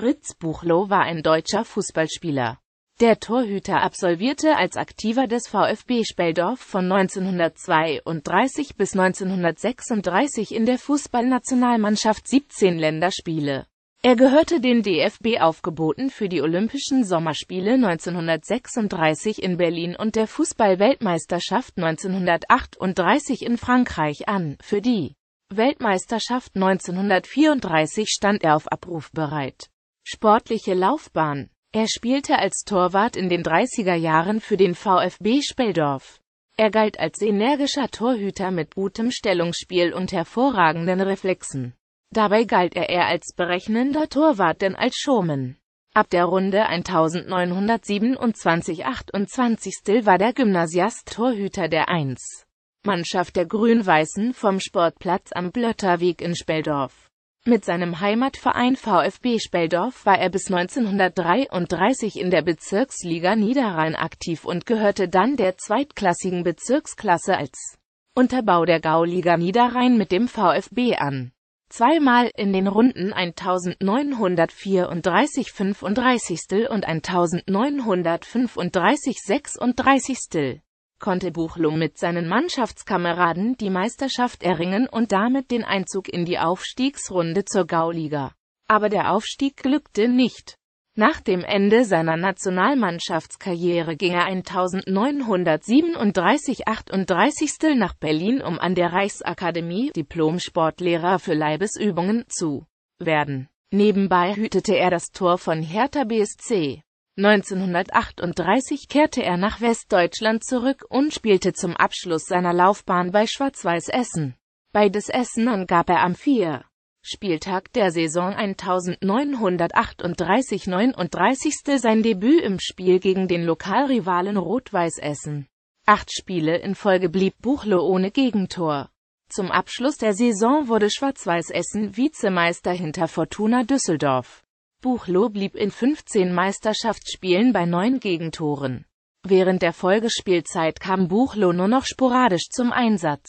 Fritz Buchloh war ein deutscher Fußballspieler. Der Torhüter absolvierte als Aktiver des VfB Speldorf von 1932 bis 1936 in der Fußballnationalmannschaft 17 Länderspiele. Er gehörte den DFB-Aufgeboten für die Olympischen Sommerspiele 1936 in Berlin und der Fußballweltmeisterschaft 1938 in Frankreich an, für die Weltmeisterschaft 1934 stand er auf Abruf bereit. Sportliche Laufbahn Er spielte als Torwart in den 30er Jahren für den VfB Speldorf. Er galt als energischer Torhüter mit gutem Stellungsspiel und hervorragenden Reflexen. Dabei galt er eher als berechnender Torwart denn als Showman. Ab der Runde 1927-28 war der Gymnasiast Torhüter der 1. Mannschaft der Grün-Weißen vom Sportplatz am Blötterweg in Speldorf. Mit seinem Heimatverein VfB Speldorf war er bis 1933 in der Bezirksliga Niederrhein aktiv und gehörte dann der zweitklassigen Bezirksklasse als Unterbau der Gauliga Niederrhein mit dem VfB an. Zweimal in den Runden 1934 35. und 1935 36 konnte Buchlum mit seinen Mannschaftskameraden die Meisterschaft erringen und damit den Einzug in die Aufstiegsrunde zur Gauliga. Aber der Aufstieg glückte nicht. Nach dem Ende seiner Nationalmannschaftskarriere ging er 1937-38 nach Berlin, um an der Reichsakademie Diplom-Sportlehrer für Leibesübungen zu werden. Nebenbei hütete er das Tor von Hertha BSC. 1938 kehrte er nach Westdeutschland zurück und spielte zum Abschluss seiner Laufbahn bei Schwarz-Weiß Essen. Beides Essen angab er am 4. Spieltag der Saison 1938-39 sein Debüt im Spiel gegen den Lokalrivalen Rot-Weiß Essen. Acht Spiele in Folge blieb Buchlo ohne Gegentor. Zum Abschluss der Saison wurde Schwarz-Weiß Essen Vizemeister hinter Fortuna Düsseldorf. Buchlo blieb in 15 Meisterschaftsspielen bei 9 Gegentoren. Während der Folgespielzeit kam Buchlo nur noch sporadisch zum Einsatz.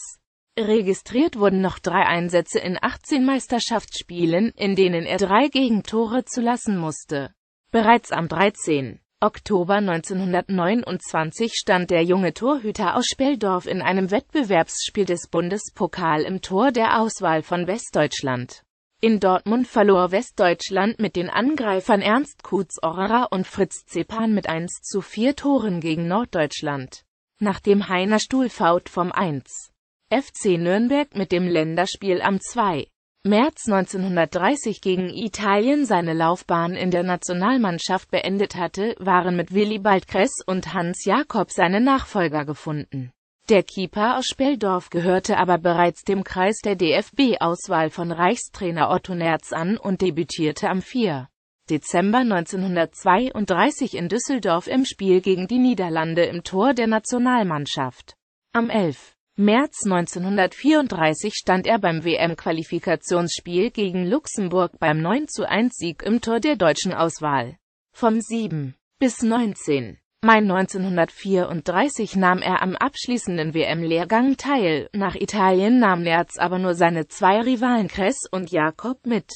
Registriert wurden noch drei Einsätze in 18 Meisterschaftsspielen, in denen er drei Gegentore zulassen musste. Bereits am 13. Oktober 1929 stand der junge Torhüter aus Speldorf in einem Wettbewerbsspiel des Bundespokal im Tor der Auswahl von Westdeutschland. In Dortmund verlor Westdeutschland mit den Angreifern Ernst Kutz-Orrer und Fritz Zepan mit 1 zu 4 Toren gegen Norddeutschland. Nachdem Heiner Stuhlfaut vom 1. FC Nürnberg mit dem Länderspiel am 2. März 1930 gegen Italien seine Laufbahn in der Nationalmannschaft beendet hatte, waren mit Willibald Kress und Hans Jakob seine Nachfolger gefunden. Der Keeper aus Speldorf gehörte aber bereits dem Kreis der DFB-Auswahl von Reichstrainer Otto Nerz an und debütierte am 4. Dezember 1932 in Düsseldorf im Spiel gegen die Niederlande im Tor der Nationalmannschaft. Am 11. März 1934 stand er beim WM-Qualifikationsspiel gegen Luxemburg beim 9 1 sieg im Tor der deutschen Auswahl. Vom 7. bis 19. Mai 1934 nahm er am abschließenden WM-Lehrgang teil, nach Italien nahm Nerz aber nur seine zwei Rivalen Kress und Jakob mit.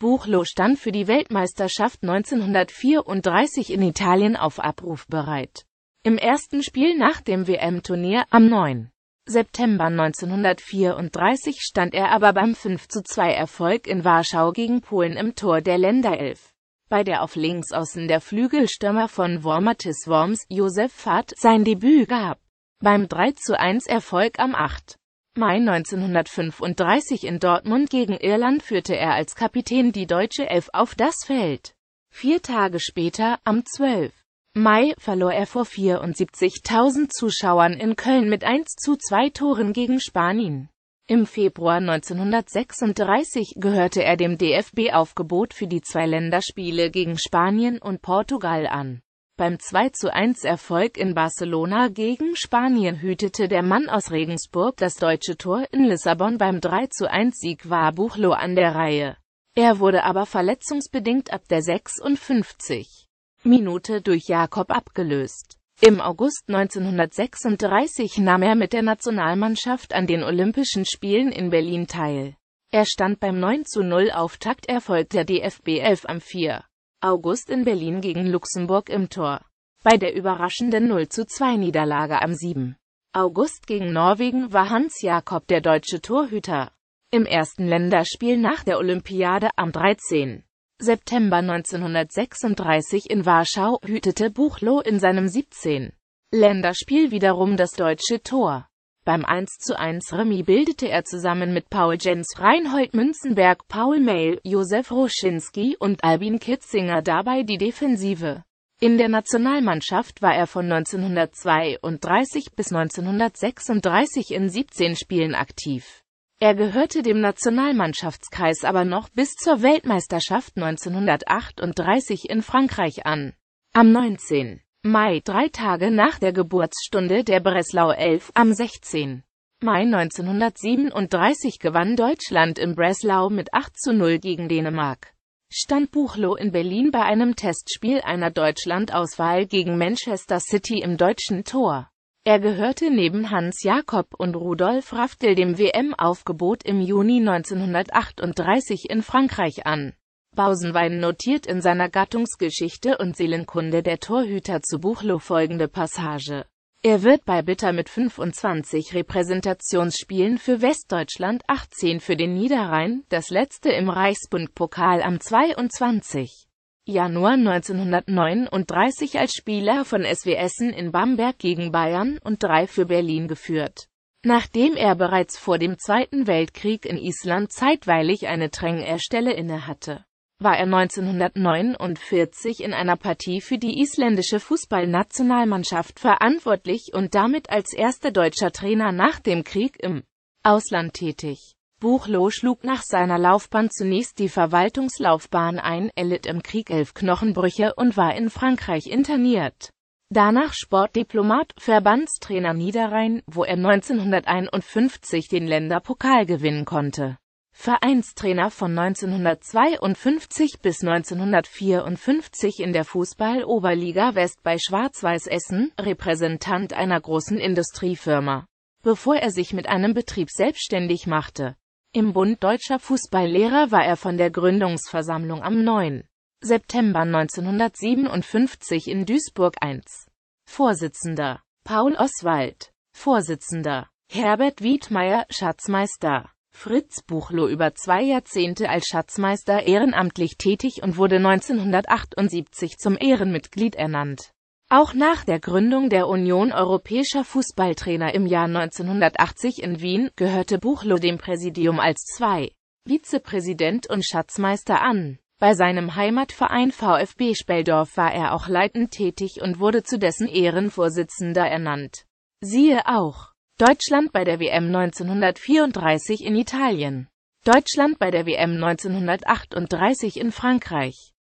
Buchlo stand für die Weltmeisterschaft 1934 in Italien auf Abruf bereit. Im ersten Spiel nach dem WM-Turnier am 9. September 1934 stand er aber beim 5 2 Erfolg in Warschau gegen Polen im Tor der Länderelf bei der auf Linksaußen der Flügelstürmer von Wormatis Worms, Josef Fahrt, sein Debüt gab. Beim 3 zu 1 Erfolg am 8. Mai 1935 in Dortmund gegen Irland führte er als Kapitän die deutsche Elf auf das Feld. Vier Tage später, am 12. Mai, verlor er vor 74.000 Zuschauern in Köln mit 1 zu 2 Toren gegen Spanien. Im Februar 1936 gehörte er dem DFB-Aufgebot für die zwei Länderspiele gegen Spanien und Portugal an. Beim 2-1-Erfolg in Barcelona gegen Spanien hütete der Mann aus Regensburg das deutsche Tor, in Lissabon beim 3-1-Sieg war Buchlo an der Reihe. Er wurde aber verletzungsbedingt ab der 56. Minute durch Jakob abgelöst. Im August 1936 nahm er mit der Nationalmannschaft an den Olympischen Spielen in Berlin teil. Er stand beim 9-0 9:0-Auftakterfolg der DFB 11 am 4. August in Berlin gegen Luxemburg im Tor. Bei der überraschenden 0 2 niederlage am 7. August gegen Norwegen war Hans Jakob der deutsche Torhüter. Im ersten Länderspiel nach der Olympiade am 13. September 1936 in Warschau, hütete Buchloh in seinem 17. Länderspiel wiederum das deutsche Tor. Beim 1 zu 1 Remis bildete er zusammen mit Paul Jens, Reinhold Münzenberg, Paul Meil, Josef Roschinski und Albin Kitzinger dabei die Defensive. In der Nationalmannschaft war er von 1932 bis 1936 in 17 Spielen aktiv. Er gehörte dem Nationalmannschaftskreis aber noch bis zur Weltmeisterschaft 1938 in Frankreich an. Am 19. Mai, drei Tage nach der Geburtsstunde der Breslau 11, am 16. Mai 1937 gewann Deutschland in Breslau mit 8 zu 0 gegen Dänemark. Stand Buchloh in Berlin bei einem Testspiel einer Deutschlandauswahl gegen Manchester City im deutschen Tor. Er gehörte neben Hans Jakob und Rudolf Raftel dem WM-Aufgebot im Juni 1938 in Frankreich an. Bausenwein notiert in seiner Gattungsgeschichte und Seelenkunde der Torhüter zu Buchloh folgende Passage. Er wird bei Bitter mit 25 Repräsentationsspielen für Westdeutschland 18 für den Niederrhein, das letzte im Reichsbundpokal am 22. Januar 1939 als Spieler von SW Essen in Bamberg gegen Bayern und drei für Berlin geführt. Nachdem er bereits vor dem Zweiten Weltkrieg in Island zeitweilig eine Trängerstelle innehatte, war er 1949 in einer Partie für die isländische Fußballnationalmannschaft verantwortlich und damit als erster deutscher Trainer nach dem Krieg im Ausland tätig. Buchloh schlug nach seiner Laufbahn zunächst die Verwaltungslaufbahn ein, erlitt im Krieg elf Knochenbrüche und war in Frankreich interniert. Danach Sportdiplomat, Verbandstrainer Niederrhein, wo er 1951 den Länderpokal gewinnen konnte. Vereinstrainer von 1952 bis 1954 in der Fußball-Oberliga West bei Schwarz-Weiß Essen, Repräsentant einer großen Industriefirma, bevor er sich mit einem Betrieb selbstständig machte. Im Bund deutscher Fußballlehrer war er von der Gründungsversammlung am 9. September 1957 in Duisburg 1. Vorsitzender Paul Oswald, Vorsitzender Herbert Wiedmeier, Schatzmeister Fritz Buchloh über zwei Jahrzehnte als Schatzmeister ehrenamtlich tätig und wurde 1978 zum Ehrenmitglied ernannt. Auch nach der Gründung der Union Europäischer Fußballtrainer im Jahr 1980 in Wien, gehörte Buchloh dem Präsidium als zwei Vizepräsident und Schatzmeister an. Bei seinem Heimatverein VfB Speldorf war er auch leitend tätig und wurde zu dessen Ehrenvorsitzender ernannt. Siehe auch Deutschland bei der WM 1934 in Italien Deutschland bei der WM 1938 in Frankreich